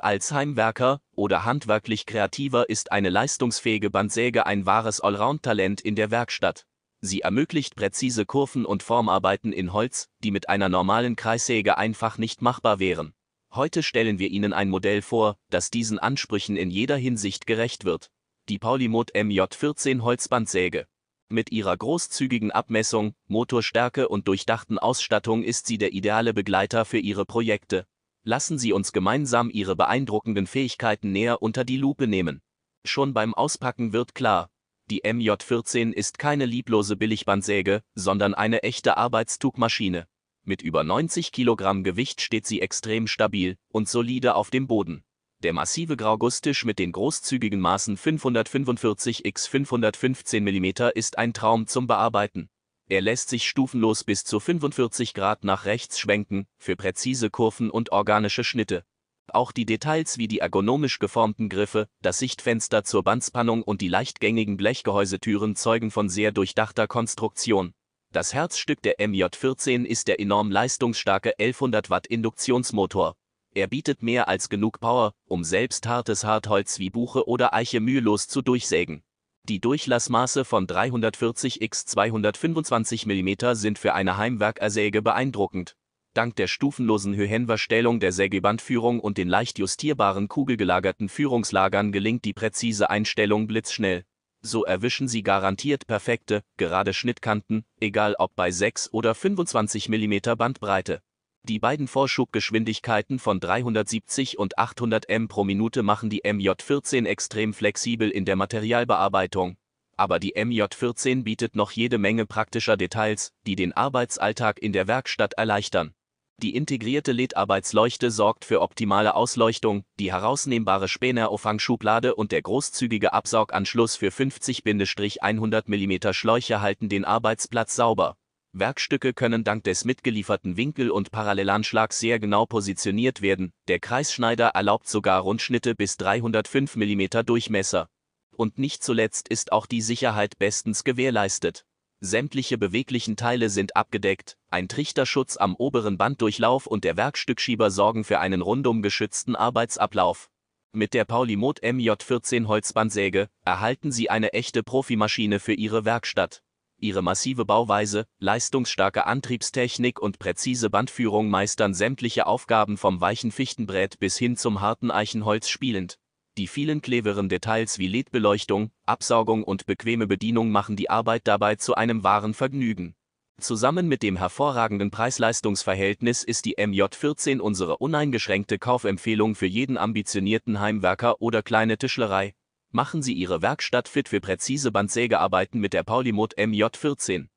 Als Heimwerker oder handwerklich Kreativer ist eine leistungsfähige Bandsäge ein wahres Allround-Talent in der Werkstatt. Sie ermöglicht präzise Kurven und Formarbeiten in Holz, die mit einer normalen Kreissäge einfach nicht machbar wären. Heute stellen wir Ihnen ein Modell vor, das diesen Ansprüchen in jeder Hinsicht gerecht wird. Die Polymod MJ14 Holzbandsäge. Mit ihrer großzügigen Abmessung, Motorstärke und durchdachten Ausstattung ist sie der ideale Begleiter für Ihre Projekte. Lassen Sie uns gemeinsam Ihre beeindruckenden Fähigkeiten näher unter die Lupe nehmen. Schon beim Auspacken wird klar, die MJ14 ist keine lieblose Billigbandsäge, sondern eine echte Arbeitstugmaschine. Mit über 90 Kilogramm Gewicht steht sie extrem stabil und solide auf dem Boden. Der massive Graugustisch mit den großzügigen Maßen 545 x 515 mm ist ein Traum zum Bearbeiten. Er lässt sich stufenlos bis zu 45 Grad nach rechts schwenken, für präzise Kurven und organische Schnitte. Auch die Details wie die ergonomisch geformten Griffe, das Sichtfenster zur Bandspannung und die leichtgängigen Blechgehäusetüren zeugen von sehr durchdachter Konstruktion. Das Herzstück der MJ14 ist der enorm leistungsstarke 1100 Watt Induktionsmotor. Er bietet mehr als genug Power, um selbst hartes Hartholz wie Buche oder Eiche mühelos zu durchsägen. Die Durchlassmaße von 340 x 225 mm sind für eine Heimwerkersäge beeindruckend. Dank der stufenlosen Höhenverstellung der Sägebandführung und den leicht justierbaren kugelgelagerten Führungslagern gelingt die präzise Einstellung blitzschnell. So erwischen Sie garantiert perfekte, gerade Schnittkanten, egal ob bei 6 oder 25 mm Bandbreite. Die beiden Vorschubgeschwindigkeiten von 370 und 800 m pro Minute machen die MJ14 extrem flexibel in der Materialbearbeitung, aber die MJ14 bietet noch jede Menge praktischer Details, die den Arbeitsalltag in der Werkstatt erleichtern. Die integrierte LED-Arbeitsleuchte sorgt für optimale Ausleuchtung, die herausnehmbare späner offang und der großzügige Absauganschluss für 50-100 mm Schläuche halten den Arbeitsplatz sauber. Werkstücke können dank des mitgelieferten Winkel- und Parallelanschlags sehr genau positioniert werden, der Kreisschneider erlaubt sogar Rundschnitte bis 305 mm Durchmesser. Und nicht zuletzt ist auch die Sicherheit bestens gewährleistet. Sämtliche beweglichen Teile sind abgedeckt, ein Trichterschutz am oberen Banddurchlauf und der Werkstückschieber sorgen für einen rundum geschützten Arbeitsablauf. Mit der Paulimot MJ14 Holzbandsäge erhalten Sie eine echte Profimaschine für Ihre Werkstatt. Ihre massive Bauweise, leistungsstarke Antriebstechnik und präzise Bandführung meistern sämtliche Aufgaben vom weichen Fichtenbrett bis hin zum harten Eichenholz spielend. Die vielen cleveren Details wie LED-Beleuchtung, Absaugung und bequeme Bedienung machen die Arbeit dabei zu einem wahren Vergnügen. Zusammen mit dem hervorragenden Preis-Leistungs-Verhältnis ist die MJ14 unsere uneingeschränkte Kaufempfehlung für jeden ambitionierten Heimwerker oder kleine Tischlerei machen Sie Ihre Werkstatt fit für präzise Bandsägearbeiten mit der Polymod MJ14.